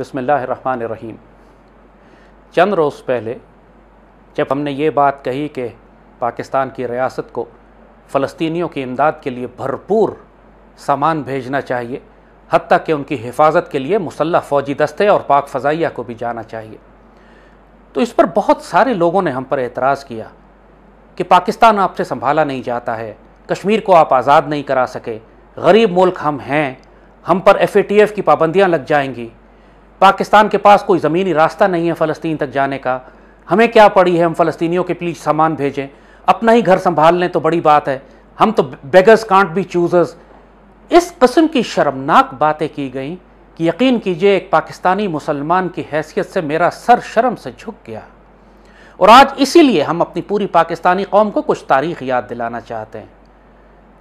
रहीम चंद रोज़ पहले जब हमने ये बात कही कि पाकिस्तान की रियासत को फ़लस्तनीों की इमदाद के लिए भरपूर सामान भेजना चाहिए हती कि उनकी हिफाजत के लिए मुसल्ह फ़ौजी दस्ते और पाक फ़जाइया को भी जाना चाहिए तो इस पर बहुत सारे लोगों ने हम पर एतराज़ किया कि पाकिस्तान आपसे संभाला नहीं जाता है कश्मीर को आप आज़ाद नहीं करा सके गरीब मुल्क हम हैं हम पर एफ की पाबंदियाँ लग जाएंगी पाकिस्तान के पास कोई ज़मीनी रास्ता नहीं है फ़लस्तीन तक जाने का हमें क्या पड़ी है हम फ़लस्तियों के प्लीज सामान भेजें अपना ही घर संभाल लें तो बड़ी बात है हम तो बेगर्स कांट बी चूज़र्स इस कस्म की शर्मनाक बातें की गई कि यकीन कीजिए एक पाकिस्तानी मुसलमान की हैसियत से मेरा सर शर्म से झुक गया और आज इसीलिए हम अपनी पूरी पाकिस्तानी कौम को कुछ तारीख याद दिलाना चाहते हैं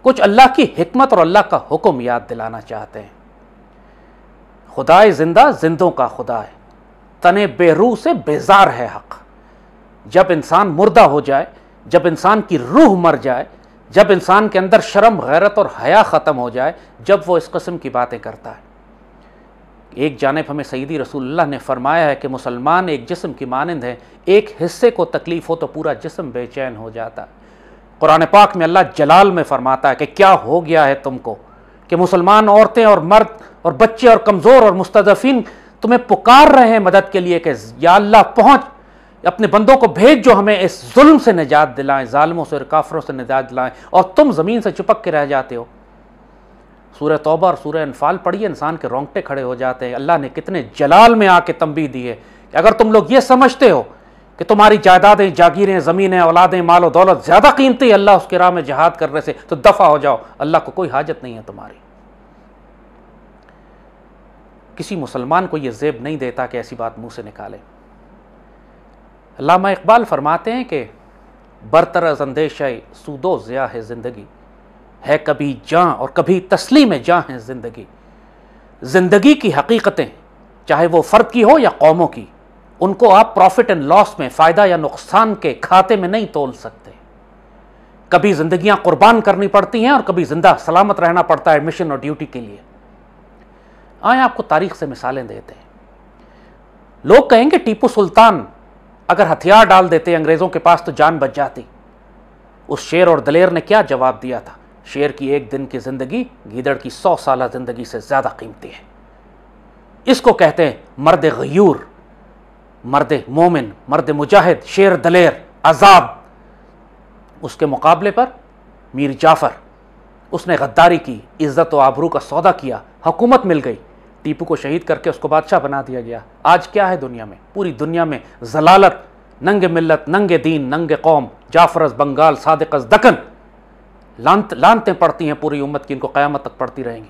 कुछ अल्लाह की हमत और अल्लाह का हुक्म याद दिलाना चाहते हैं खुदाए जिंदा जिंदों का खुदा है तने बेरू से बेजार है हक जब इंसान मुर्दा हो जाए जब इंसान की रूह मर जाए जब इंसान के अंदर शर्म गैरत और हया ख़त्म हो जाए जब वो इस कस्म की बातें करता है एक जानब हमें सईदी रसूलुल्लाह ने फरमाया है कि मुसलमान एक जिसम की मानंद है एक हिस्से को तकलीफ़ हो तो पूरा जिसम बेचैन हो जाता है कुरान पाक में अल्लाह जलाल में फरमाता है कि क्या हो गया है तुमको कि मुसलमान औरतें और मर्द और बच्चे और कमज़ोर और मुस्तफ़ीन तुम्हें पुकार रहे हैं मदद के लिए कि या अल्लाह पहुँच अपने बंदों को भेज जो हमें इस जुल्म से निजात दिलाएं ालमों से और काफरों से निजात दिलाएं और तुम ज़मीन से चुपक के रह जाते हो सूर्य तौबा और सूर्य अनफाल पढ़िए इंसान के रोंगटे खड़े हो जाते हैं अल्लाह ने कितने जलाल में आके तंबी दी है कि अगर तुम लोग ये समझते हो कि तुम्हारी जायदादें जागीरें ज़मीनें औलादें माल दौलत ज़्यादा कीमती अल्लाह उसके राह में जहाद करने से तो दफ़ा हो जाओ अल्लाह को कोई हाजत नहीं है तुम्हारी किसी मुसलमान को ये जेब नहीं देता कि ऐसी बात मुंह से निकाले लामा इकबाल फरमाते हैं कि बरतर जंदेश सूदो ज़िया है ज़िंदगी है कभी जाँ और कभी तस्लीम जाँ है ज़िंदगी ज़िंदगी की हकीकतें चाहे वो फ़र्द की हो या कौमों की उनको आप प्रॉफिट एंड लॉस में फ़ायदा या नुकसान के खाते में नहीं तोल सकते कभी ज़िंदियाँ कुर्बान करनी पड़ती हैं और कभी ज़िंदा सलामत रहना पड़ता है मिशन और ड्यूटी के लिए आए आपको तारीख से मिसालें देते हैं लोग कहेंगे टीपू सुल्तान अगर हथियार डाल देते अंग्रेज़ों के पास तो जान बच जाती उस शेर और दलेर ने क्या जवाब दिया था शेर की एक दिन की ज़िंदगी गीदड़ की सौ साल ज़िंदगी से ज़्यादा कीमती है इसको कहते हैं मर्द गयूर मर्द मोमिन मर्द मुजाहिद शेर दलेर अजाब उसके मुकाबले पर मीर जाफ़र उसने गद्दारी की इज़्ज़त व आबरू का सौदा किया हुकूमत मिल गई टीपू को शहीद करके उसको बादशाह बना दिया गया आज क्या है दुनिया में पूरी दुनिया में जलालत नंगे मिलत नंगे दीन नंगे कौम जाफरस बंगाल सादकस दकन लांत लानतें पड़ती हैं पूरी उम्मत की इनको क़्यामत तक पड़ती रहेंगी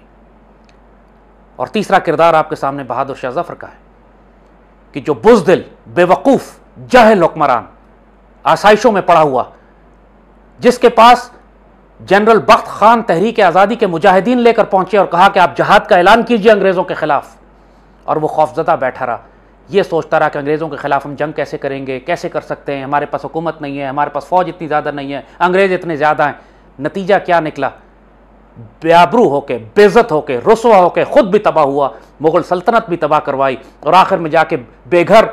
और तीसरा किरदार आपके सामने बहादुर शाह जफर का है कि जो बुजदिल बेवकूफ़ जहल हुक्मरान आसाइशों में पड़ा हुआ जिसके पास जनरल बख्त खान तहरीक आज़ादी के मुजाहिदीन लेकर पहुंचे और कहा कि आप जहाद का ऐलान कीजिए अंग्रेज़ों के ख़िलाफ़ और वो खौफजदा बैठा रहा ये सोचता रहा कि अंग्रेज़ों के ख़िलाफ़ हम जंग कैसे करेंगे कैसे कर सकते हैं हमारे पास हुकूमत नहीं है हमारे पास फ़ौज इतनी ज़्यादा नहीं है अंग्रेज़ इतने ज़्यादा हैं नतीजा क्या निकला ब्याबरू होके बेज़त होके रसुआ होके ख़ुद भी तबाह हुआ मुग़ल सल्तनत भी तबाह करवाई और आखिर में जाके बेघर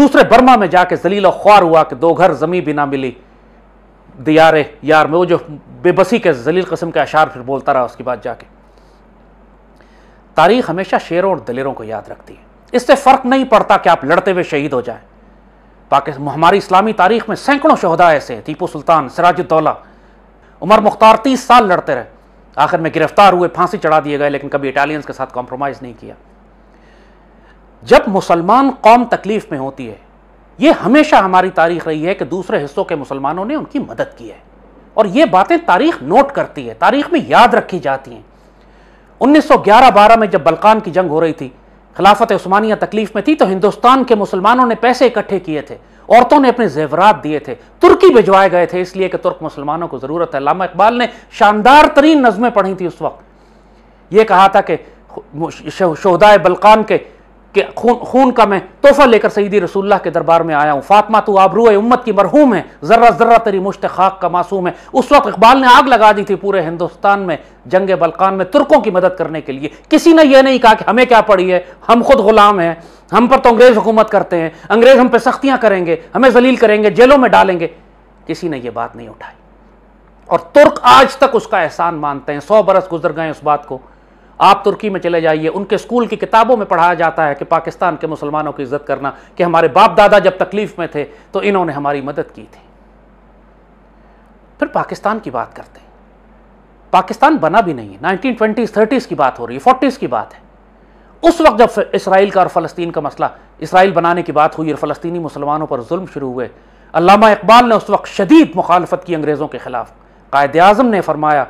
दूसरे बर्मा में जाके जलील और ख्वार हुआ कि दो घर ज़मीन भी ना मिली दियारे यार में वो जो बेबसी के जलील कस्म के अशार फिर बोलता रहा उसके बाद जाके तारीख हमेशा शेरों और दलेरों को याद रखती है इससे फ़र्क नहीं पड़ता कि आप लड़ते हुए शहीद हो जाए पाकिस्तान हमारी इस्लामी तारीख में सैकड़ों शहदा ऐसे हैं टीपू सुल्तान सिराजुद्दौला उमर मुख्तार तीस साल लड़ते रहे आखिर में गिरफ्तार हुए फांसी चढ़ा दिए गए लेकिन कभी इटालियंस के साथ कॉम्प्रोमाइज़ नहीं किया जब मुसलमान कौम तकलीफ में होती है ये हमेशा हमारी तारीख रही है कि दूसरे हिस्सों के मुसलमानों ने उनकी मदद की है और ये बातें तारीख नोट करती है तारीख में याद रखी जाती हैं 1911-12 में जब बलकान की जंग हो रही थी खिलाफत उस्मानिया तकलीफ में थी तो हिंदुस्तान के मुसलमानों ने पैसे इकट्ठे किए थे औरतों ने अपने जेवरात दिए थे तुर्की भिजवाए गए थे इसलिए कि तुर्क मुसलमानों को ज़रूरत है लामा इकबाल ने शानदार तरीन नज़में पढ़ी थी उस वक्त यह कहा था कि शहदाय बलकान के कि खून खून का मैं तोहफा लेकर सईदी रसूल्ला के दरबार में आया हूँ फातमा तो आबरू उम्मत की मरहूम है जर्रा जर्रा तेरी मुश्त खाक का मासूम है उस वक्त इकबाल ने आग लगा दी थी पूरे हिंदुस्तान में जंग बलकान में तुर्कों की मदद करने के लिए किसी ने यह नहीं कहा कि हमें क्या पड़ी है हम खुद गुलाम हैं हम पर तो अंग्रेज हुकूमत करते हैं अंग्रेज हम पे सख्तियां करेंगे हमें जलील करेंगे जेलों में डालेंगे किसी ने यह बात नहीं उठाई और तुर्क आज तक उसका एहसान मानते हैं सौ बरस गुजर गए उस बात को आप तुर्की में चले जाइए उनके स्कूल की किताबों में पढ़ाया जाता है कि पाकिस्तान के मुसलमानों की इज्जत करना कि हमारे बाप दादा जब तकलीफ में थे तो इन्होंने हमारी मदद की थी फिर पाकिस्तान की बात करते हैं पाकिस्तान बना भी नहीं है नाइनटीन ट्वेंटीज थर्टीज़ की बात हो रही है फोर्टीज़ की बात है उस वक्त जब इसराइल का और फ़लस्तीन का मसला इसराइल बनाने की बात हुई और फ़लस्तनी मुसलमानों पर जुल्म शुरू हुए अलामा इकबाल ने उस वक्त शदीद मुखालफत की अंग्रेज़ों के ख़िलाफ़ कायद अजम ने फरमाया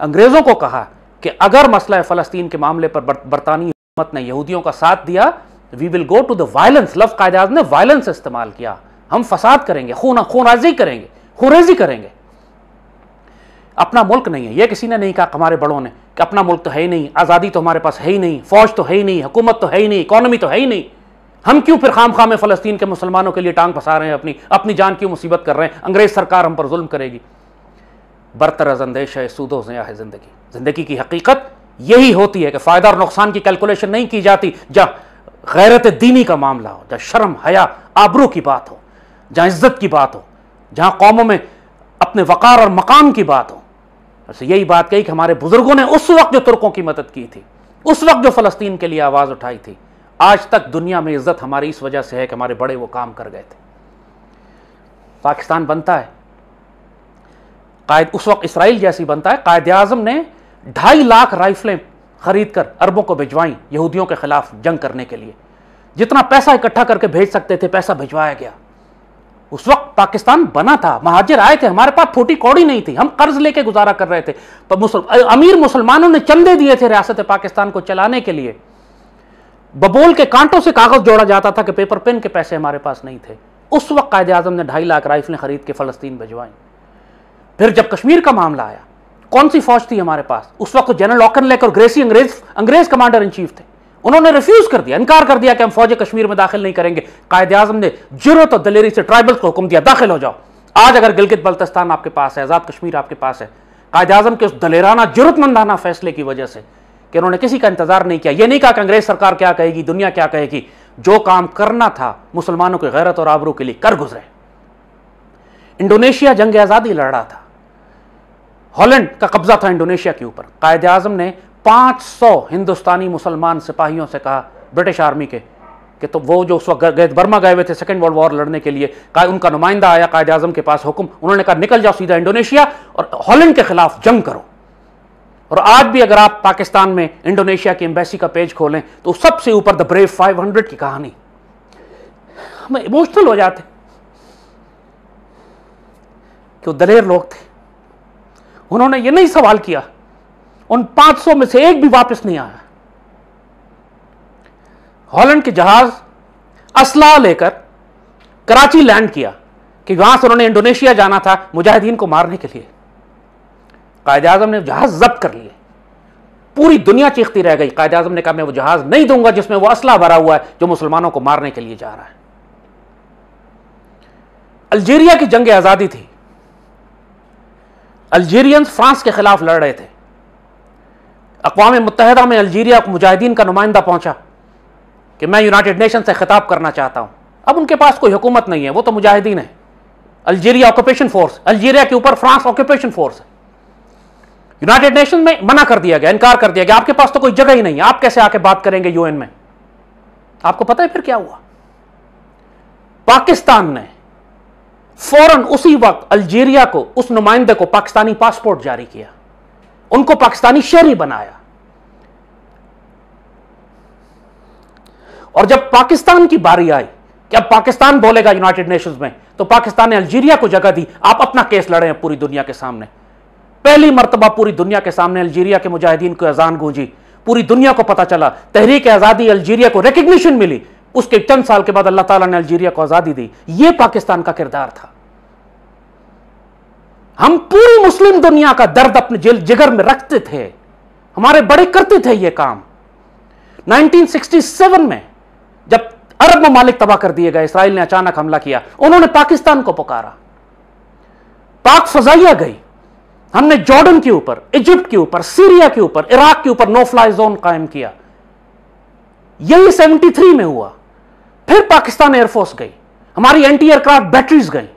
अंग्रेज़ों को कहा कि अगर मसला फलस्तीन के मामले पर बरतानी हुकूमत ने यहूदियों का साथ दिया we will go to the violence लव कायदाज ने वायलेंस इस्तेमाल किया हम फसाद करेंगे खून खूनाजी करेंगे खुरेजी करेंगे अपना मुल्क नहीं है यह किसी ने नहीं कहा हमारे बड़ों ने कि अपना मुल्क तो है ही नहीं आज़ादी तो हमारे पास है ही नहीं फौज तो है ही नहीं हुकूमत तो है ही नहीं इकोनॉमी तो है ही नहीं हम क्यों फिर खाम खामे फ़लस्तीन के मुसलमानों के लिए टांग फंसा रहे हैं अपनी अपनी जान क्यों मुसीबत कर रहे हैं अंग्रेज़ सरकार हम पर जुल्म करेगी बरतर अंदेश है जया है ज़िंदगी ज़िंदगी की हकीकत यही होती है कि फ़ायदा और नुकसान की कैलकुलेशन नहीं की जाती जहां गैरत दीनी का मामला हो जहाँ शर्म हया आबरू की बात हो जहां इज्जत की बात हो जहां कौमों में अपने वक़ार और मकाम की बात हो ऐसे यही बात कही कि हमारे बुज़ुर्गों ने उस वक्त जो तुर्कों की मदद की थी उस वक्त जो फ़लस्तीन के लिए आवाज़ उठाई थी आज तक दुनिया में इज्जत हमारी इस वजह से है कि हमारे बड़े वो काम कर गए थे पाकिस्तान बनता है कायद उस वक्त इसराइल जैसी बनता है कायद आजम ने ढाई लाख राइफलें खरीद कर अरबों को भिजवाई यहूदियों के खिलाफ जंग करने के लिए जितना पैसा इकट्ठा करके भेज सकते थे पैसा भिजवाया गया उस वक्त पाकिस्तान बना था महाजिर आए थे हमारे पास फूटी कौड़ी नहीं थी हम कर्ज लेके गुजारा कर रहे थे पर तो मुसल, अमीर मुसलमानों ने चंदे दिए थे रियासत पाकिस्तान को चलाने के लिए बबोल के कांटों से कागज जोड़ा जाता था कि पेपर पेन के पैसे हमारे पास नहीं थे उस वक्त कायदे आजम ने ढाई लाख राइफलें खरीद के फलस्तीन भिजवाई फिर जब कश्मीर का मामला आया कौन सी फौज थी हमारे पास उस वक्त तो जनरल लॉकन लेकर ग्रेसी अंग्रेज अंग्रेज कमांडर इन चीफ थे उन्होंने रिफ्यूज कर दिया इनकार कर दिया कि हम फौज कश्मीर में दाखिल नहीं करेंगे कायद आजम ने जरूरत और दलेरी से ट्राइबल्स को हुक्म दिया दाखिल हो जाओ आज अगर गिलगित बल्तिस्तान आपके पास है आज़ाद कश्मीर आपके पास है कायद आजम के उस दलेराना जरूरतमंदाना फैसले की वजह से कि उन्होंने किसी का इंतजार नहीं किया यह नहीं कहा कि अंग्रेज सरकार क्या कहेगी दुनिया क्या कहेगी जो काम करना था मुसलमानों के गैरत और आबरू के लिए कर गुजरे इंडोनेशिया जंग आज़ादी लड़ रहा था हॉलैंड का कब्जा था इंडोनेशिया के ऊपर कायद आजम ने 500 हिंदुस्तानी मुसलमान सिपाहियों से कहा ब्रिटिश आर्मी के कि तो वो जो उस वक्त गए बर्मा गए हुए थे सेकेंड वर्ल्ड वॉर लड़ने के लिए का, उनका नुमाइंदा आया कायद आजम के पास हुक्म उन्होंने कहा निकल जाओ सीधा इंडोनेशिया और हॉलैंड के खिलाफ जंग करो और आज भी अगर आप पाकिस्तान में इंडोनेशिया की एम्बेसी का पेज खोलें तो सबसे ऊपर द ब्रेव 500 की कहानी हम इमोशनल हो जाते दलेर लोग थे उन्होंने ये नहीं सवाल किया उन 500 में से एक भी वापस नहीं आया हॉलैंड के जहाज असला लेकर कराची लैंड किया कि वहां से उन्होंने इंडोनेशिया जाना था मुजाहिदीन को मारने के लिए कायद आजम ने जहाज जब्त कर लिए पूरी दुनिया चीखती रह गई कायद आजम ने कहा मैं वो जहाज नहीं दूंगा जिसमें वो असला भरा हुआ है जो मुसलमानों को मारने के लिए जा रहा है अल्जीरिया की जंग आज़ादी थी अल्जीरियंस फ्रांस के खिलाफ लड़ रहे थे अकवा मुतहदा में अल्जीरिया मुजाहिदीन का नुमाइंदा पहुंचा कि मैं यूनाइटेड नेशन से खिताब करना चाहता हूं अब उनके पास कोई हुकूमत नहीं है वो तो मुजाहिदीन है अल्जीरिया ऑक्यूपेशन फोर्स अल्जीरिया के ऊपर फ्रांस ऑक्यूपेशन फोर्स है यूनाइटेड नेशन में मना कर दिया गया इनकार कर दिया गया आपके पास तो कोई जगह ही नहीं है आप कैसे आके बात करेंगे यूएन में आपको पता है फिर क्या हुआ पाकिस्तान ने फौरन उसी वक्त अल्जीरिया को उस नुमाइंदे को पाकिस्तानी पासपोर्ट जारी किया उनको पाकिस्तानी शहरी बनाया और जब पाकिस्तान की बारी आई कि अब पाकिस्तान बोलेगा यूनाइटेड नेशंस में तो पाकिस्तान ने अल्जीरिया को जगह दी आप अपना केस लड़े हैं पूरी दुनिया के सामने पहली मरतबा पूरी दुनिया के सामने अल्जीरिया के मुजाहिदीन को अजान गूंजी पूरी दुनिया को पता चला तहरीक आज़ादी अल्जीरिया को रिकग्निशन मिली उसके चंद साल के बाद अल्लाह ताला ने अल्जीरिया को आजादी दी यह पाकिस्तान का किरदार था हम पूरी मुस्लिम दुनिया का दर्द अपने जिगर में रखते थे हमारे बड़े करते थे यह काम 1967 में जब अरब ममालिक तबाह कर दिए गए इसराइल ने अचानक हमला किया उन्होंने पाकिस्तान को पुकारा पाक फजाइया गई हमने जॉर्डन के ऊपर इजिप्ट के ऊपर सीरिया के ऊपर इराक के ऊपर नो फ्लाई जोन कायम किया यही 73 में हुआ फिर पाकिस्तान एयरफोर्स गई हमारी एंटी एयरक्राफ्ट बैटरीज गई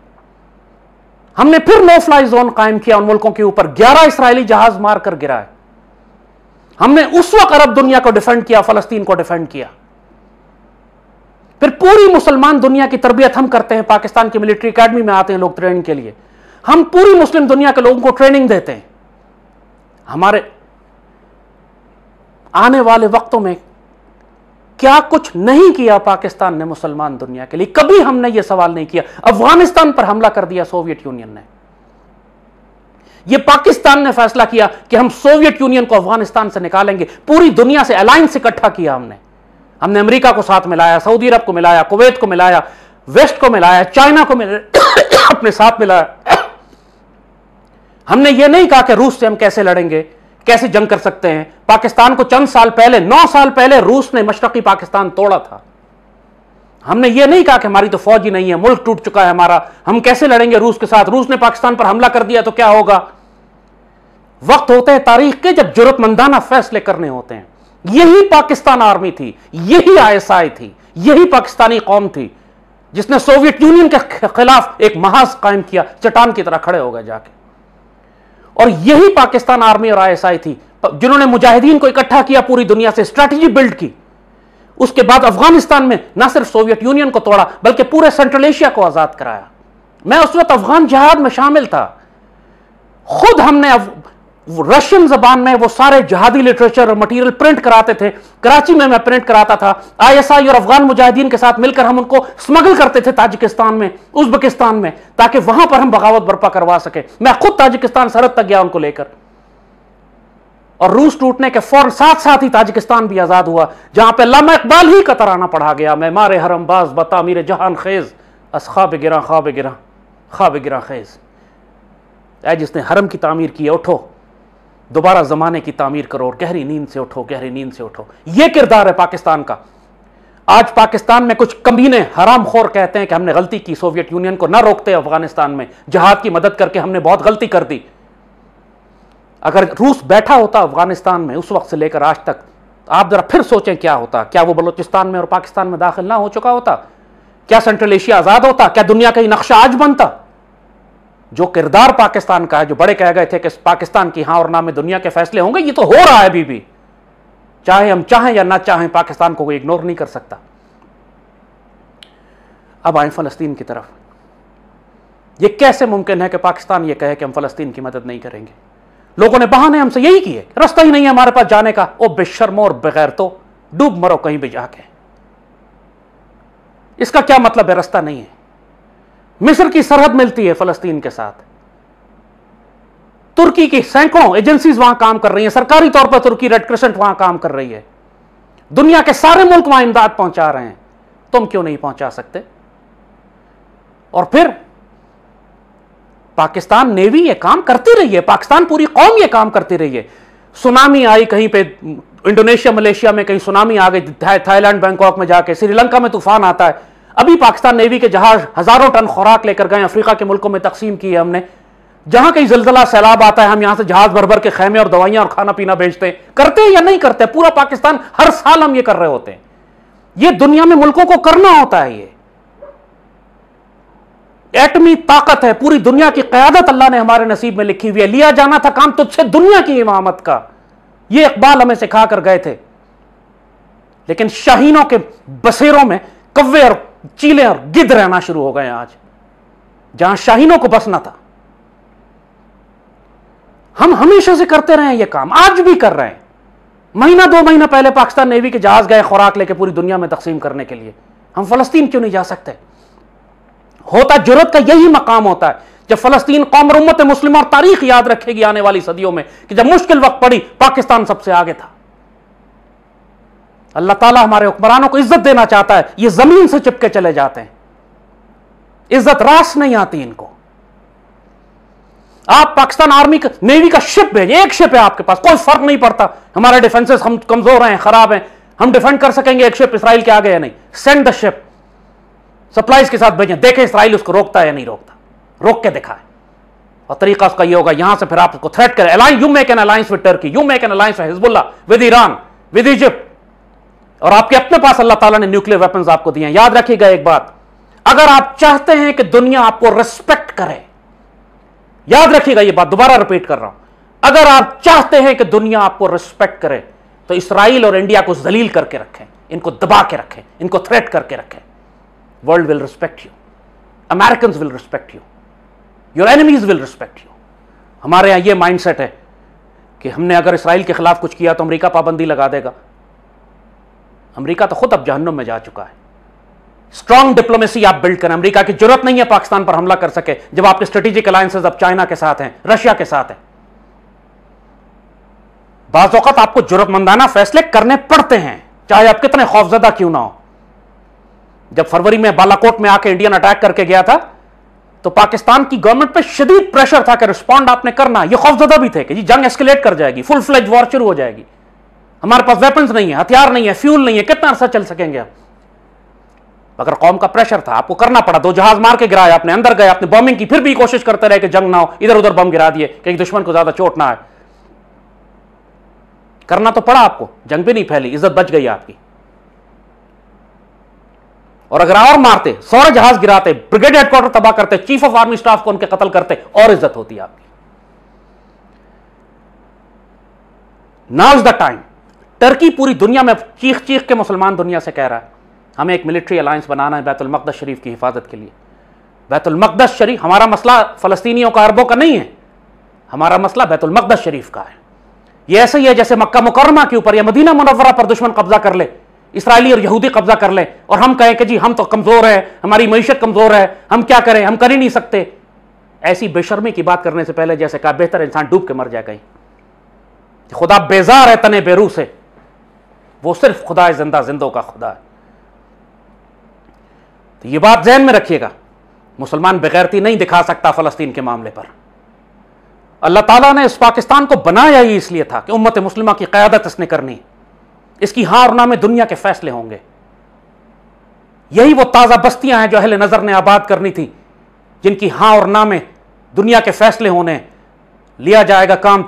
हमने फिर नो फ्लाई जोन कायम किया उन मुल्कों के ऊपर 11 इसराइली जहाज मारकर गिराए हमने उस वक्त अरब दुनिया को डिफेंड किया फलस्तीन को डिफेंड किया फिर पूरी मुसलमान दुनिया की तरबियत हम करते हैं पाकिस्तान की मिलिट्री अकेडमी में आते हैं लोग ट्रेनिंग के लिए हम पूरी मुस्लिम दुनिया के लोगों को ट्रेनिंग देते हैं हमारे आने वाले वक्तों में क्या कुछ नहीं किया पाकिस्तान ने मुसलमान दुनिया के लिए कभी हमने यह सवाल नहीं किया अफगानिस्तान पर हमला कर दिया सोवियत यूनियन ने यह पाकिस्तान ने फैसला किया कि हम सोवियत यूनियन को अफगानिस्तान से निकालेंगे पूरी दुनिया से अलायंस इकट्ठा किया हमने हमने अमेरिका को साथ मिलाया सऊदी अरब को मिलाया कुवैत को मिलाया वेस्ट को मिलाया चाइना को मिलाया अपने साथ मिलाया हमने यह नहीं कहा कि रूस से हम कैसे लड़ेंगे कैसे जंग कर सकते हैं पाकिस्तान को चंद साल पहले नौ साल पहले रूस ने मशरकी पाकिस्तान तोड़ा था हमने यह नहीं कहा कि हमारी तो फौज ही नहीं है मुल्क टूट चुका है हमारा हम कैसे लड़ेंगे रूस के साथ रूस ने पाकिस्तान पर हमला कर दिया तो क्या होगा वक्त होते हैं तारीख के जब जरूरतमंदाना फैसले करने होते हैं यही पाकिस्तान आर्मी थी यही आईएसआई थी यही पाकिस्तानी कौम थी जिसने सोवियत यूनियन के खिलाफ एक महाज कायम किया चटान की तरह खड़े हो गए जाके और यही पाकिस्तान आर्मी और आईएसआई थी जिन्होंने मुजाहिदीन को इकट्ठा किया पूरी दुनिया से स्ट्रैटेजी बिल्ड की उसके बाद अफगानिस्तान में ना सिर्फ सोवियत यूनियन को तोड़ा बल्कि पूरे सेंट्रल एशिया को आजाद कराया मैं उस वक्त अफगान जहाद में शामिल था खुद हमने रशियन जबान में वो सारे जहादी लिटरेचर और मटेरियल प्रिंट कराते थे कराची में मैं प्रिंट कराता था आईएसआई और अफगान मुजाहिदीन के साथ मिलकर हम उनको स्मगल करते थे ताजिकिस्तान में उज्बेकिस्तान में ताकि वहां पर हम बगावत बर्पा करवा सके मैं खुद ताजिकिस्तान सरहद तक गया उनको लेकर और रूस टूटने के फौरन साथ साथ ही ताजिकिस्तान भी आजाद हुआ जहां पर लामा इकबाल ही कतर आना पढ़ा गया मैं मारे बाज बता मीरे जहान खेज अस खाब गिरा खाब गिरा खाब गिरा खेज ऐ जिसने हरम की तामीर की उठो दोबारा ज़माने की तामीर करो और गहरी नींद से उठो गहरी नींद से उठो ये किरदार है पाकिस्तान का आज पाकिस्तान में कुछ कमीने हराम खोर कहते हैं कि हमने गलती की सोवियत यूनियन को ना रोकते अफगानिस्तान में जहाद की मदद करके हमने बहुत गलती कर दी अगर रूस बैठा होता अफगानिस्तान में उस वक्त से लेकर आज तक आप जरा फिर सोचें क्या होता क्या वो बलोचिस्तान में और पाकिस्तान में दाखिल ना हो चुका होता क्या सेंट्रल एशिया आज़ाद होता क्या दुनिया का ही नक्शा आज बनता जो किरदार पाकिस्तान का है जो बड़े कह गए थे कि पाकिस्तान की हां और ना में दुनिया के फैसले होंगे ये तो हो रहा है अभी भी चाहे हम चाहें या ना चाहें पाकिस्तान को कोई इग्नोर नहीं कर सकता अब आए फलस्तीन की तरफ ये कैसे मुमकिन है कि पाकिस्तान ये कहे कि हम फलस्तीन की मदद नहीं करेंगे लोगों ने बहाने हमसे यही किए रास्ता ही नहीं है हमारे पास जाने का ओ बेशर्मो और बगैर तो डूब मरो कहीं भी जाके इसका क्या मतलब है रास्ता नहीं है मिस्र की सरहद मिलती है फलस्तीन के साथ तुर्की की सैकड़ों एजेंसीज वहां काम कर रही हैं सरकारी तौर पर तुर्की रेड क्रिसेंट वहां काम कर रही है दुनिया के सारे मुल्क वहां इमदाद पहुंचा रहे हैं तुम क्यों नहीं पहुंचा सकते और फिर पाकिस्तान नेवी ये काम करती रही है पाकिस्तान पूरी कौम ये काम करती रही है सुनामी आई कहीं पे इंडोनेशिया मलेशिया में कहीं सुनामी आ गई थाईलैंड बैंकॉक में जाके श्रीलंका में तूफान आता है अभी पाकिस्तान नेवी के जहाज हजारों टन खुराक लेकर गए अफ्रीका के मुल्कों में तकसीम की है हमने जहां कहीं जलजला सैलाब आता है हम यहां से जहाज भर भर के खेमे और दवाइयां और खाना पीना भेजते हैं करते हैं या नहीं करते पूरा पाकिस्तान हर साल हम ये कर रहे होते हैं ये दुनिया में मुल्कों को करना होता है ये एटमी ताकत है पूरी दुनिया की क्यादत अल्लाह ने हमारे नसीब में लिखी हुई है लिया जाना था काम तुझसे दुनिया की इमामत का ये इकबाल हमें सिखा कर गए थे लेकिन शाहीनों के बसेरों में कव्वे और चीले और गिद रहना शुरू हो गए आज जहां शाहीनों को बसना था हम हमेशा से करते रहे हैं यह काम आज भी कर रहे हैं महीना दो महीना पहले पाकिस्तान नेवी के जहाज गए खुराक लेके पूरी दुनिया में तकसीम करने के लिए हम फलस्तीन क्यों नहीं जा सकते होता जरूरत का यही मकाम होता है जब फलस्तीन कौम उम्मत मुस्लिम और तारीख याद रखेगी आने वाली सदियों में कि जब मुश्किल वक्त पड़ी पाकिस्तान सबसे आगे था अल्लाह ताला हमारे हुक्मरानों को इज्जत देना चाहता है ये जमीन से चिपके चले जाते हैं इज्जत रास नहीं आती इनको आप पाकिस्तान आर्मी का नेवी का शिप है एक शिप है आपके पास कोई फर्क नहीं पड़ता हमारे डिफेंसेस हम कमजोर हैं खराब हैं हम डिफेंड कर सकेंगे एक शिप इसराइल के आगे या नहीं सेंड द शिप सप्लाईज के साथ भेजें देखें इसराइल उसको रोकता है या नहीं रोकता रोक के दिखाए और तरीका उसका ये होगा यहां से फिर आप उसको थ्रेट करें align you make an alliance with Turkey you make an alliance with Hezbollah with Iran with Egypt और आपके अपने पास अल्लाह ताला ने न्यूक्लियर वेपन आपको दिए याद रखिएगा एक बात अगर आप चाहते हैं कि दुनिया आपको रिस्पेक्ट करे याद रखिएगा यह बात दोबारा रिपीट कर रहा हूं अगर आप चाहते हैं कि दुनिया आपको रिस्पेक्ट करे तो इसराइल और इंडिया को जलील करके रखें इनको दबा के रखें इनको थ्रेट करके रखें world will respect you American will respect you your enemies will respect you हमारे यहां यह माइंडसेट है कि हमने अगर इसराइल के खिलाफ कुछ किया तो अमेरिका पाबंदी लगा देगा अमेरिका तो खुद अब जहन्नुम में जा चुका है स्ट्रांग डिप्लोमेसी आप बिल्ड करें अमेरिका की जरूरत नहीं है पाकिस्तान पर हमला कर सके जब आपके स्ट्रेटेजिक अलायंसेज अब चाइना के साथ हैं रशिया के साथ हैं बाजौकत आपको जरूरतमंदाना फैसले करने पड़ते हैं चाहे आप कितने खौफजदा क्यों ना हो जब फरवरी में बालाकोट में आके इंडियन अटैक करके गया था तो पाकिस्तान की गवर्नमेंट पर शदीद प्रेशर था कि रिस्पॉन्ड आपने करना यह खौफजदा भी थे कि जी जंग एस्केलेट कर जाएगी फुल फ्लेज वॉर शुरू हो जाएगी हमारे पास वेपन्स नहीं है हथियार नहीं है फ्यूल नहीं है कितना अरसा चल सकेंगे आप अगर कौम का प्रेशर था आपको करना पड़ा दो जहाज मार के गिराया आपने अंदर गए आपने बॉम्बिंग की फिर भी कोशिश करते रहे कि जंग ना हो इधर उधर बम गिरा दिए कहीं दुश्मन को ज्यादा चोट ना आए करना तो पड़ा आपको जंग भी नहीं फैली इज्जत बच गई आपकी और अगर और मारते सौर जहाज गिराते ब्रिगेड हेडक्वार्टर तबाह करते चीफ ऑफ आर्मी स्टाफ को उनके कत्ल करते और इज्जत होती आपकी now is the time Turkey पूरी दुनिया में चीख चीख के मुसलमान दुनिया से कह रहा है हमें एक मिलिट्री अलायंस बनाना है बैतुलमकदस शरीफ की हिफाजत के लिए बैतुलमकदस शरीफ हमारा मसला फ़लस्तीनियों का अरबों का नहीं है हमारा मसला बैतुलमकदस शरीफ का है ये ऐसे ही है जैसे मक्का मुकरमा के ऊपर या मदीना मुनवरा पर दुश्मन कब्जा कर ले इसराइली और यहूदी कब्जा कर लें और हम कहें कि जी हम तो कमज़ोर हैं हमारी मीशत कमज़ोर है हम क्या करें हम कर ही नहीं सकते ऐसी बेशर्मी की बात करने से पहले जैसे कहा बेहतर इंसान डूब के मर जाए कहीं खुदा बेजार है तने बेरू से वो सिर्फ खुदा जिंदा जिंदों का खुदा है तो ये बात जहन में रखिएगा मुसलमान बगैरती नहीं दिखा सकता फलस्तीन के मामले पर अल्लाह ताला ने इस पाकिस्तान को बनाया ही इसलिए था कि उम्मत मुस्लिमा की क्यादत इसने करनी इसकी हां और ना में दुनिया के फैसले होंगे यही वो ताज़ा बस्तियां हैं जो अहल नज़र ने आबाद करनी थी जिनकी हाँ और ना में दुनिया के फैसले होने लिया जाएगा काम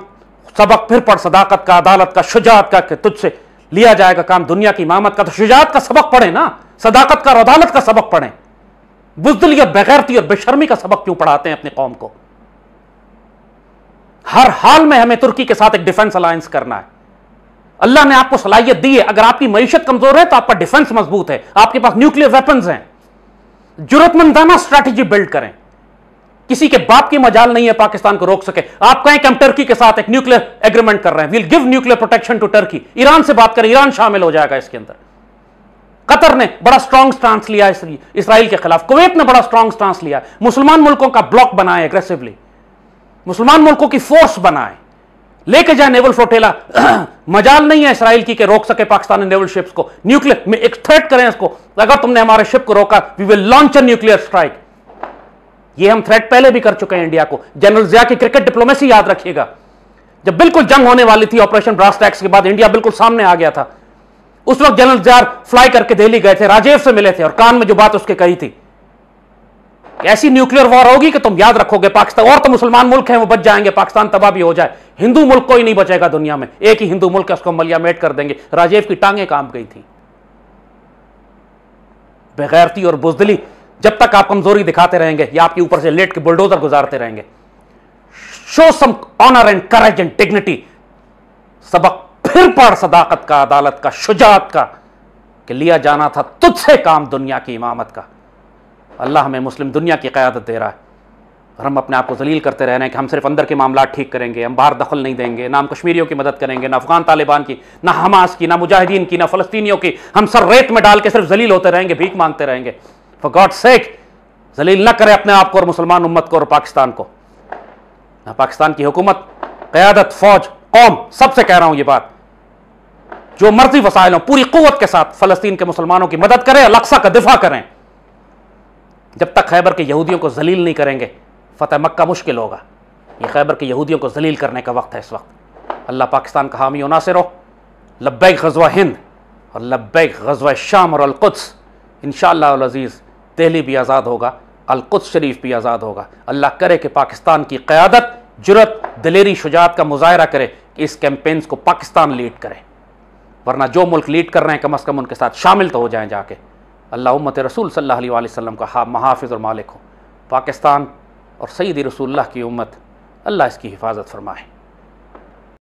सबक फिर पढ़ सदाकत का अदालत का शुजात का तुझसे लिया जाएगा काम दुनिया की इमामत का तो शुजात का सबक पढ़े ना सदाकत का और अदालत का सबक पढ़े बुजदली या बगैरती और बेशर्मी का सबक क्यों पढ़ाते हैं अपनी कौम को हर हाल में हमें तुर्की के साथ एक डिफेंस अलायंस करना है अल्लाह ने आपको सलाहियत दी है अगर आपकी मीशत कमजोर है तो आपका डिफेंस मजबूत है आपके पास न्यूक्लियर वेपन्स हैं जरूरतमंदाना स्ट्रैटेजी बिल्ड करें किसी के बाप की मजाल नहीं है पाकिस्तान को रोक सके आप कहें कि हम टर्की के साथ एक न्यूक्लियर एग्रीमेंट कर रहे हैं will give nuclear protection to Turkey Iran से बात करें ईरान शामिल हो जाएगा इसके अंदर कतर ने बड़ा स्ट्रांग स्टांस लिया इसराइल के खिलाफ कुवैत ने बड़ा स्ट्रांग स्टांस लिया मुसलमान मुल्कों का ब्लॉक बनाए एग्रेसिवली मुसलमान मुल्कों की फोर्स बनाए लेके जाए नेवल फ्लोटेला मजाल नहीं है इसराइल की के रोक सके पाकिस्तानी नेवल शिप्स को न्यूक्लियर में एक थ्रेट करें इसको अगर तुमने हमारे शिप को रोका we will launch a nuclear strike ये हम थ्रेट पहले भी कर चुके हैं इंडिया को जनरल जिया की क्रिकेट डिप्लोमेसी याद रखिएगा जब बिल्कुल जंग होने वाली थी ऑपरेशन ब्रास्टैक्स के बाद इंडिया बिल्कुल सामने आ गया था उस वक्त जनरल जार फ्लाई करके दिल्ली गए थे राजीव से मिले थे और कान में जो बात उसके कही थी ऐसी न्यूक्लियर वॉर होगी कि तुम याद रखोगे पाकिस्तान और तो मुसलमान मुल्क है वो बच जाएंगे पाकिस्तान तबाह भी हो जाए हिंदू मुल्क कोई नहीं बचेगा दुनिया में एक ही हिंदू मुल्क है उसको मलियामेट कर देंगे राजीव की टांगे काम गई थी बेगैरती और बुजदली जब तक आप कमजोरी दिखाते रहेंगे या आपके ऊपर से लेट के बुलडोजर गुजारते रहेंगे show some honour and courage and dignity सबक फिर पढ़ सदाकत का अदालत का शुजात का कि लिया जाना था तुझसे काम दुनिया की इमामत का अल्लाह हमें मुस्लिम दुनिया की क़्यादत दे रहा है और हम अपने आप को जलील करते रह रहे हैं कि हम सिर्फ अंदर के मामला ठीक करेंगे हम बाहर दखल नहीं देंगे ना हम कश्मीरियों की मदद करेंगे ना अफगान तालिबान की ना हमास की ना मुजाहिदीन की ना फ़लस्तियों की हम सर रेत में डाल के सिर्फ जलील होते रहेंगे भीख मांगते रहेंगे फॉर गॉड सेक जलील न करें अपने आप को और मुसलमान उम्मत को और पाकिस्तान को ना पाकिस्तान की हुकूमत क्यादत फौज कौम सबसे कह रहा हूं ये बात जो मर्जी वसायल हो पूरी कुत के साथ फलस्तीन के मुसलमानों की मदद करें अलक्सा का दिफा करें जब तक खैबर के यहूदियों को जलील नहीं करेंगे फतेह मक्का मुश्किल होगा ये खैबर के यहूदियों को जलील करने का वक्त है इस वक्त अल्लाह पाकिस्तान का हामी से हो लब्बैक गजवा हिंद और लब्बैक गजवा शाम और अलकुद्स इन अजीज़ दिल्ली भी आज़ाद होगा अलकुद शरीफ भी आज़ाद होगा अल्लाह करे कि पाकिस्तान की क़्यादत जुरत दिलेरी शुजात का मुजाहरा करे कि इस कैंपेन्स को पाकिस्तान लीड करे वरना जो मुल्क लीड कर रहे हैं कम अज़ कम उनके साथ शामिल तो हो जाए जाके अल्लाह उम्मत रसूल सल्ला वसम का हा महाफिज और मालिक हो पाकिस्तान और सईद रसूल की उम्मत अल्लाह इसकी हिफाजत फरमाए